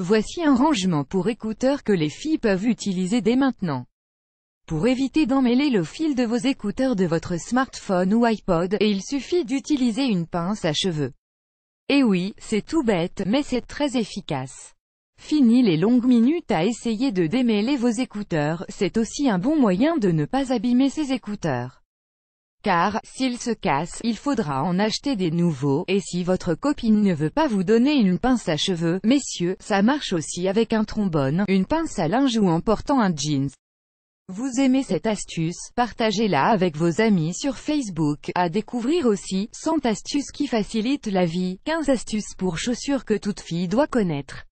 Voici un rangement pour écouteurs que les filles peuvent utiliser dès maintenant. Pour éviter d'emmêler le fil de vos écouteurs de votre smartphone ou iPod, il suffit d'utiliser une pince à cheveux. Et eh oui, c'est tout bête, mais c'est très efficace. Fini les longues minutes à essayer de démêler vos écouteurs, c'est aussi un bon moyen de ne pas abîmer ses écouteurs. Car, s'il se casse, il faudra en acheter des nouveaux, et si votre copine ne veut pas vous donner une pince à cheveux, messieurs, ça marche aussi avec un trombone, une pince à linge ou en portant un jeans. Vous aimez cette astuce, partagez-la avec vos amis sur Facebook, à découvrir aussi, 100 astuces qui facilitent la vie, 15 astuces pour chaussures que toute fille doit connaître.